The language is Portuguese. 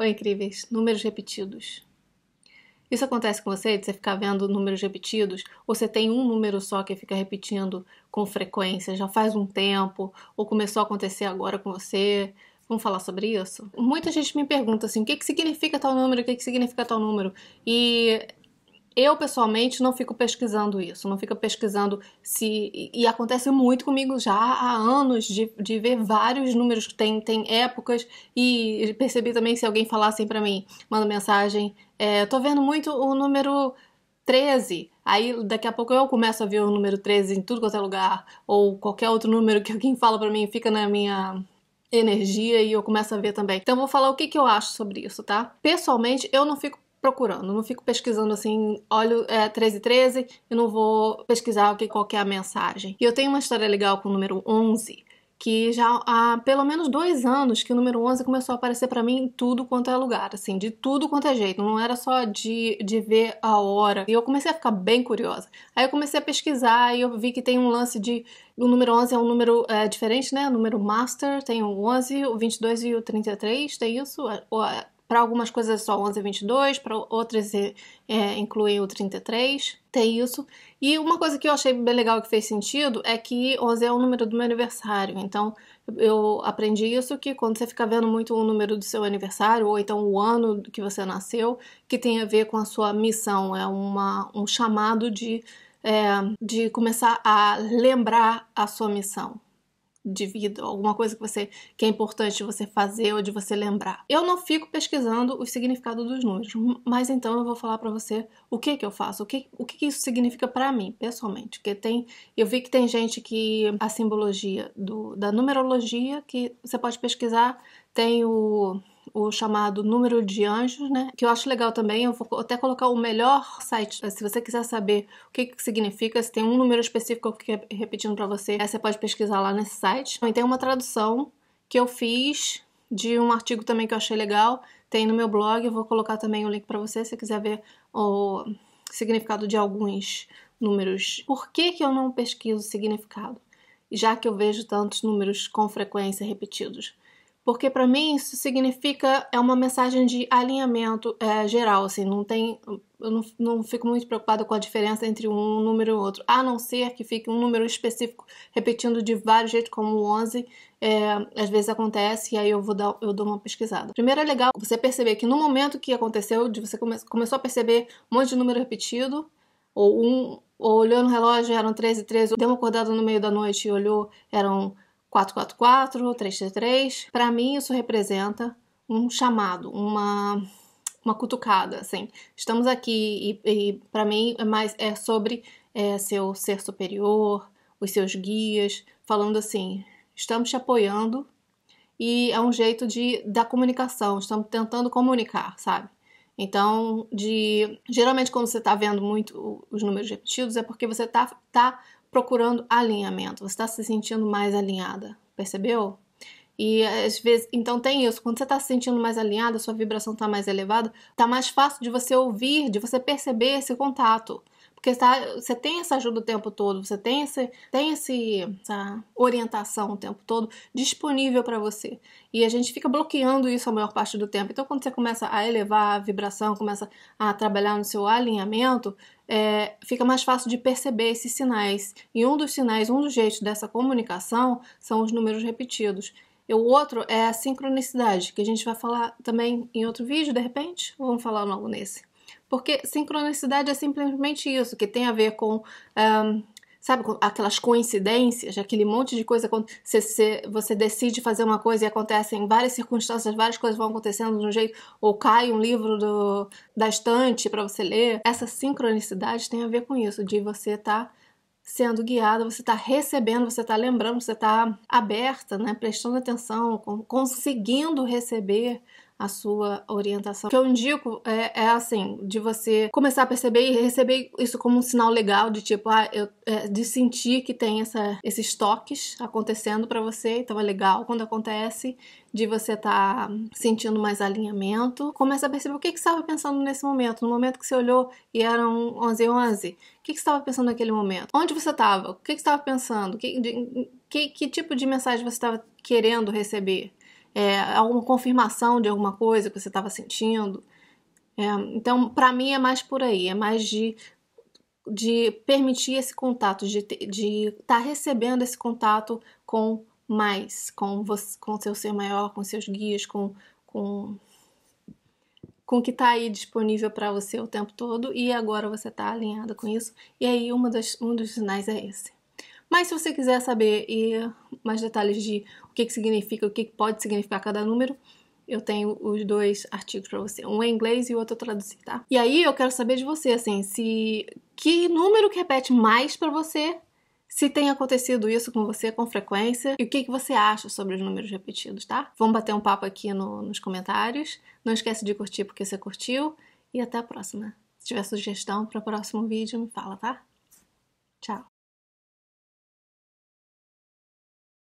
Oi, incríveis, números repetidos. Isso acontece com você de você ficar vendo números repetidos, ou você tem um número só que fica repetindo com frequência, já faz um tempo, ou começou a acontecer agora com você. Vamos falar sobre isso? Muita gente me pergunta assim: o que, que significa tal número, o que, que significa tal número? E eu, pessoalmente, não fico pesquisando isso, não fico pesquisando se. E acontece muito comigo já há anos de, de ver vários números que tem, tem épocas, e percebi também se alguém falar assim pra mim, manda mensagem. É, tô vendo muito o número 13. Aí daqui a pouco eu começo a ver o número 13 em tudo quanto é lugar, ou qualquer outro número que alguém fala pra mim fica na minha energia e eu começo a ver também. Então vou falar o que, que eu acho sobre isso, tá? Pessoalmente, eu não fico procurando, não fico pesquisando assim, olho é 1313 e não vou pesquisar o que qual que é a mensagem. E eu tenho uma história legal com o número 11, que já há pelo menos dois anos que o número 11 começou a aparecer para mim em tudo quanto é lugar, assim, de tudo quanto é jeito, não era só de, de ver a hora. E eu comecei a ficar bem curiosa. Aí eu comecei a pesquisar e eu vi que tem um lance de. O número 11 é um número é, diferente, né? O número master tem o 11, o 22 e o 33, tem isso? Para algumas coisas é só 11 e 22, para outras é, é, incluem o 33, tem isso. E uma coisa que eu achei bem legal que fez sentido é que 11 é o número do meu aniversário. Então eu aprendi isso que quando você fica vendo muito o número do seu aniversário ou então o ano que você nasceu, que tem a ver com a sua missão, é uma, um chamado de, é, de começar a lembrar a sua missão de vida, alguma coisa que você que é importante você fazer ou de você lembrar. Eu não fico pesquisando o significado dos números, mas então eu vou falar para você o que que eu faço, o que o que, isso significa para mim pessoalmente, porque tem eu vi que tem gente que a simbologia do, da numerologia que você pode pesquisar tem o, o chamado número de anjos, né? Que eu acho legal também. Eu vou até colocar o melhor site. Eh, se você quiser saber o que, que significa, se tem um número específico que eu fiquei repetindo para você, eh, você pode pesquisar lá nesse site. E tem uma tradução que eu fiz de um artigo também que eu achei legal. Tem no meu blog, eu vou colocar também o link para você se quiser ver o significado de alguns números. Por que, que eu não pesquiso significado? Já que eu vejo tantos números com frequência repetidos porque para mim isso significa é uma mensagem de alinhamento é, geral, assim, não tem, eu não, não fico muito preocupada com a diferença entre um número e outro, a não ser que fique um número específico repetindo de vários jeitos, como o 11, é, às vezes acontece e aí eu vou dar, eu dou uma pesquisada. Primeiro é legal você perceber que no momento que aconteceu, de você come, começou a perceber um monte de número repetido, ou um, ou olhou no relógio, eram 13 e 13, deu uma acordada no meio da noite e olhou, eram 444, 333. Para mim, isso representa um chamado, uma, uma cutucada, assim. Estamos aqui e, e para mim é mais é sobre é, seu ser superior, os seus guias, falando assim: estamos te apoiando e é um jeito de da comunicação, estamos tentando comunicar, sabe? Então, de geralmente quando você está vendo muito os números repetidos é porque você está tá, tá procurando alinhamento, você está se sentindo mais alinhada, percebeu? E às vezes, então tem isso, quando você está se sentindo mais alinhada, sua vibração está mais elevada, está mais fácil de você ouvir, de você perceber esse contato. Porque tá, você tem essa ajuda o tempo todo, você tem, esse, tem esse, essa orientação o tempo todo disponível para você. E a gente fica bloqueando isso a maior parte do tempo. Então, quando você começa a elevar a vibração, começa a trabalhar no seu alinhamento, é, fica mais fácil de perceber esses sinais. E um dos sinais, um dos jeitos dessa comunicação são os números repetidos. E o outro é a sincronicidade, que a gente vai falar também em outro vídeo, de repente, ou vamos falar logo nesse. Porque sincronicidade é simplesmente isso, que tem a ver com um, sabe, aquelas coincidências, aquele monte de coisa quando você, você, você decide fazer uma coisa e acontecem várias circunstâncias, várias coisas vão acontecendo de um jeito, ou cai um livro do, da estante para você ler. Essa sincronicidade tem a ver com isso, de você estar tá sendo guiada, você está recebendo, você está lembrando, você está aberta, né, prestando atenção, conseguindo receber a sua orientação. O que eu indico é, é assim, de você começar a perceber e receber isso como um sinal legal de tipo, ah, eu, é, de sentir que tem essa, esses toques acontecendo para você, então é legal quando acontece, de você estar tá sentindo mais alinhamento. Começa a perceber o que, que você estava pensando nesse momento, no momento que você olhou e eram 11 e 11, o que, que você estava pensando naquele momento? Onde você estava? O que, que você estava pensando? Que, de, que, que tipo de mensagem você estava querendo receber? é, alguma confirmação de alguma coisa que você estava sentindo. É, então, para mim é mais por aí, é mais de, de permitir esse contato, de estar tá recebendo esse contato com mais, com o com seu ser maior, com seus guias, com com com o que está aí disponível para você o tempo todo e agora você está alinhada com isso. E aí uma das, um dos sinais é esse. Mas se você quiser saber e mais detalhes de o que, que significa, o que, que pode significar cada número, eu tenho os dois artigos para você, um é em inglês e o outro é traduzido, tá? E aí eu quero saber de você, assim, se que número que repete mais para você, se tem acontecido isso com você com frequência e o que, que você acha sobre os números repetidos, tá? Vamos bater um papo aqui no, nos comentários. Não esquece de curtir porque você curtiu e até a próxima. Se tiver sugestão para o próximo vídeo, me fala, tá? Tchau!